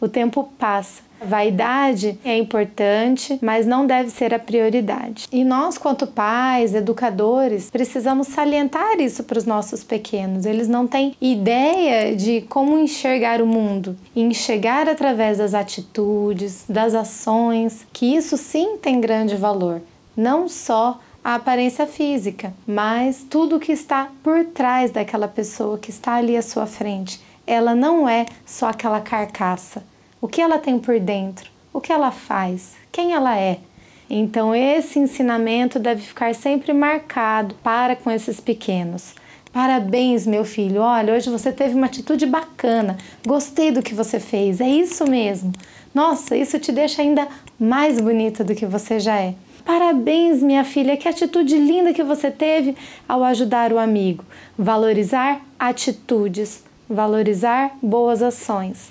o tempo passa. A vaidade é importante, mas não deve ser a prioridade. E nós, quanto pais, educadores, precisamos salientar isso para os nossos pequenos. Eles não têm ideia de como enxergar o mundo, enxergar através das atitudes, das ações, que isso sim tem grande valor, não só a aparência física, mas tudo o que está por trás daquela pessoa que está ali à sua frente ela não é só aquela carcaça. O que ela tem por dentro? O que ela faz? Quem ela é? Então, esse ensinamento deve ficar sempre marcado para com esses pequenos. Parabéns, meu filho. Olha, hoje você teve uma atitude bacana. Gostei do que você fez. É isso mesmo. Nossa, isso te deixa ainda mais bonita do que você já é. Parabéns, minha filha. Que atitude linda que você teve ao ajudar o amigo. Valorizar atitudes, valorizar boas ações,